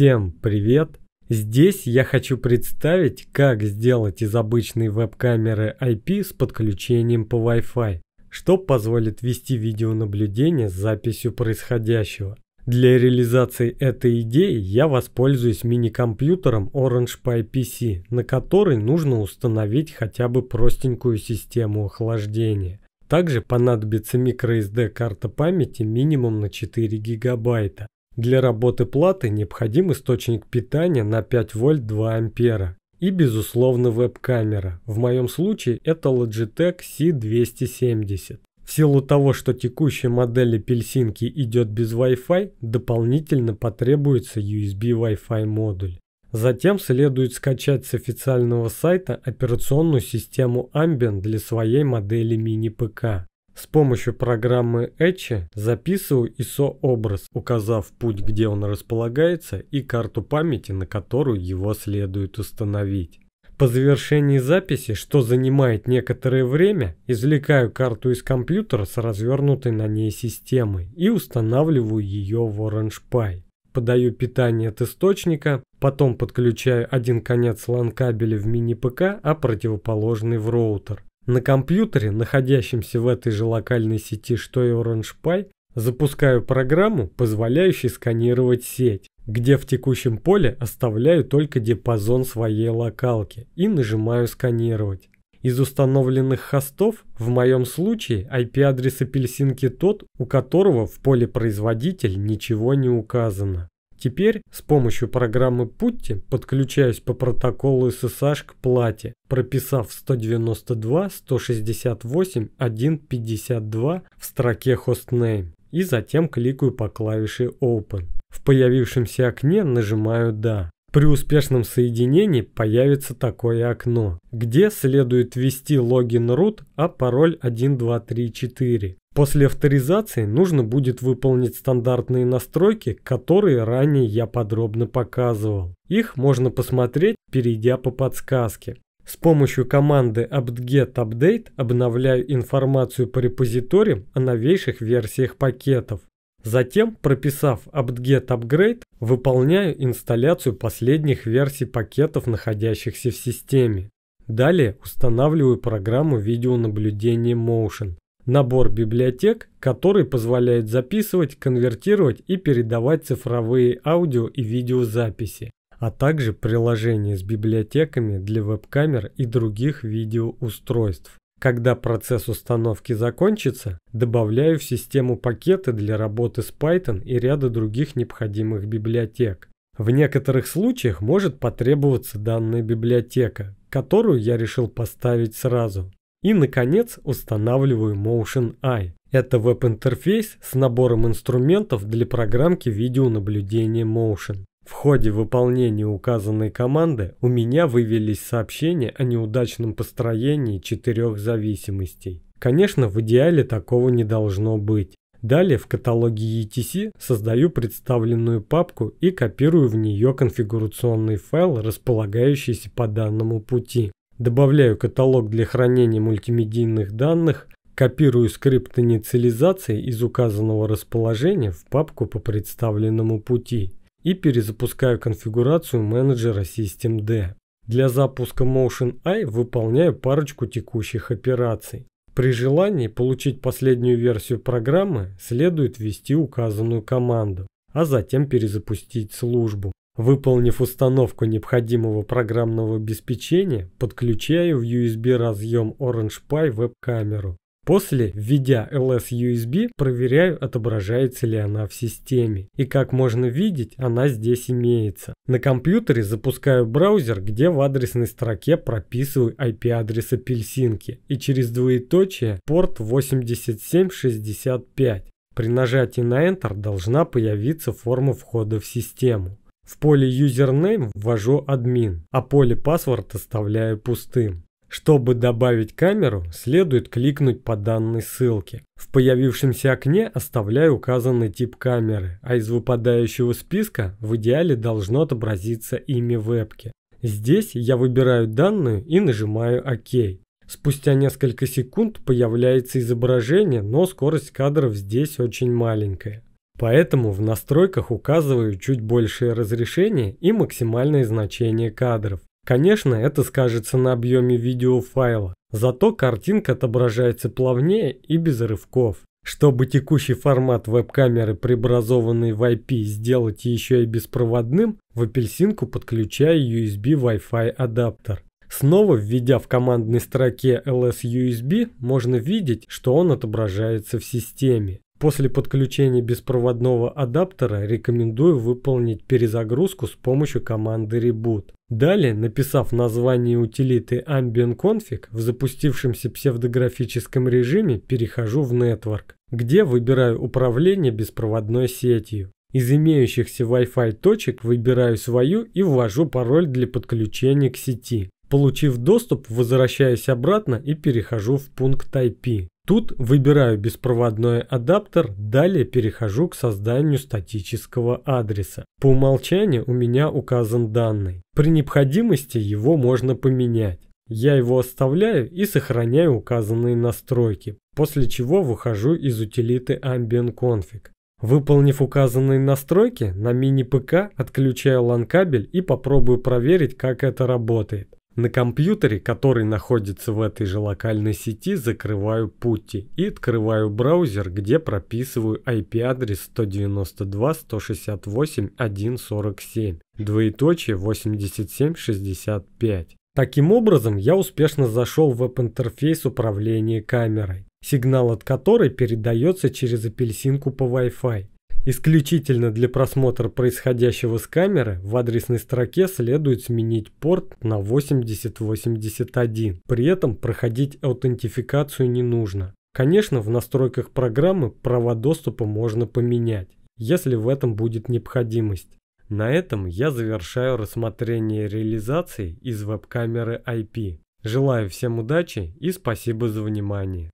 Всем привет! Здесь я хочу представить, как сделать из обычной веб-камеры IP с подключением по Wi-Fi, что позволит вести видеонаблюдение с записью происходящего. Для реализации этой идеи я воспользуюсь мини-компьютером Orange Pi PC, на который нужно установить хотя бы простенькую систему охлаждения. Также понадобится microSD карта памяти минимум на 4 гигабайта. Для работы платы необходим источник питания на 5 вольт 2 ампера и, безусловно, веб-камера. В моем случае это Logitech C270. В силу того, что текущая модель апельсинки идет без Wi-Fi, дополнительно потребуется USB Wi-Fi модуль. Затем следует скачать с официального сайта операционную систему Ambient для своей модели мини-ПК. С помощью программы Etch записываю ISO-образ, указав путь, где он располагается, и карту памяти, на которую его следует установить. По завершении записи, что занимает некоторое время, извлекаю карту из компьютера с развернутой на ней системой и устанавливаю ее в Orange Pi. Подаю питание от источника, потом подключаю один конец LAN кабеля в мини-ПК, а противоположный в роутер. На компьютере, находящемся в этой же локальной сети, что и Orange OrangePy, запускаю программу, позволяющую сканировать сеть, где в текущем поле оставляю только диапазон своей локалки и нажимаю «Сканировать». Из установленных хостов, в моем случае, IP-адрес апельсинки тот, у которого в поле производитель ничего не указано. Теперь с помощью программы Putty, подключаюсь по протоколу SSH к плате, прописав 192 168 152 в строке Hostname и затем кликаю по клавише Open. В появившемся окне нажимаю «Да». При успешном соединении появится такое окно, где следует ввести логин root, а пароль 1234. После авторизации нужно будет выполнить стандартные настройки, которые ранее я подробно показывал. Их можно посмотреть, перейдя по подсказке. С помощью команды apt-get update обновляю информацию по репозиториям о новейших версиях пакетов. Затем, прописав apt-get upgrade, выполняю инсталляцию последних версий пакетов, находящихся в системе. Далее устанавливаю программу видеонаблюдения Motion. Набор библиотек, который позволяет записывать, конвертировать и передавать цифровые аудио и видеозаписи, а также приложения с библиотеками для веб-камер и других видеоустройств. Когда процесс установки закончится, добавляю в систему пакеты для работы с Python и ряда других необходимых библиотек. В некоторых случаях может потребоваться данная библиотека, которую я решил поставить сразу. И, наконец, устанавливаю Motion.i. Это веб-интерфейс с набором инструментов для программки видеонаблюдения Motion. В ходе выполнения указанной команды у меня вывелись сообщения о неудачном построении четырех зависимостей. Конечно, в идеале такого не должно быть. Далее в каталоге ETC создаю представленную папку и копирую в нее конфигурационный файл, располагающийся по данному пути. Добавляю каталог для хранения мультимедийных данных, копирую скрипт инициализации из указанного расположения в папку по представленному пути и перезапускаю конфигурацию менеджера SystemD. Для запуска Motion Motion.i выполняю парочку текущих операций. При желании получить последнюю версию программы следует ввести указанную команду, а затем перезапустить службу. Выполнив установку необходимого программного обеспечения, подключаю в USB разъем Orange Pi веб-камеру. После, введя LS-USB, проверяю, отображается ли она в системе. И как можно видеть, она здесь имеется. На компьютере запускаю браузер, где в адресной строке прописываю IP-адрес апельсинки и через двоеточие порт 8765. При нажатии на Enter должна появиться форма входа в систему. В поле Username ввожу админ, а поле Password оставляю пустым. Чтобы добавить камеру, следует кликнуть по данной ссылке. В появившемся окне оставляю указанный тип камеры, а из выпадающего списка в идеале должно отобразиться имя вебки. Здесь я выбираю данную и нажимаю ОК. Спустя несколько секунд появляется изображение, но скорость кадров здесь очень маленькая. Поэтому в настройках указываю чуть большее разрешение и максимальное значение кадров. Конечно, это скажется на объеме видеофайла, зато картинка отображается плавнее и без рывков. Чтобы текущий формат веб-камеры, преобразованный в IP, сделать еще и беспроводным, в апельсинку подключаю USB Wi-Fi адаптер. Снова введя в командной строке LS USB, можно видеть, что он отображается в системе. После подключения беспроводного адаптера рекомендую выполнить перезагрузку с помощью команды Reboot. Далее, написав название утилиты AmbientConfig, в запустившемся псевдографическом режиме перехожу в Network, где выбираю управление беспроводной сетью. Из имеющихся Wi-Fi точек выбираю свою и ввожу пароль для подключения к сети. Получив доступ, возвращаюсь обратно и перехожу в пункт IP. Тут выбираю беспроводной адаптер, далее перехожу к созданию статического адреса. По умолчанию у меня указан данный. При необходимости его можно поменять. Я его оставляю и сохраняю указанные настройки, после чего выхожу из утилиты Ambient Config. Выполнив указанные настройки, на мини-ПК отключаю LAN-кабель и попробую проверить, как это работает. На компьютере, который находится в этой же локальной сети, закрываю пути и открываю браузер, где прописываю IP-адрес 192.168.1.47, двоеточие 87.65. Таким образом, я успешно зашел в веб-интерфейс управления камерой, сигнал от которой передается через апельсинку по Wi-Fi. Исключительно для просмотра происходящего с камеры в адресной строке следует сменить порт на 8081. При этом проходить аутентификацию не нужно. Конечно, в настройках программы права доступа можно поменять, если в этом будет необходимость. На этом я завершаю рассмотрение реализации из веб-камеры IP. Желаю всем удачи и спасибо за внимание.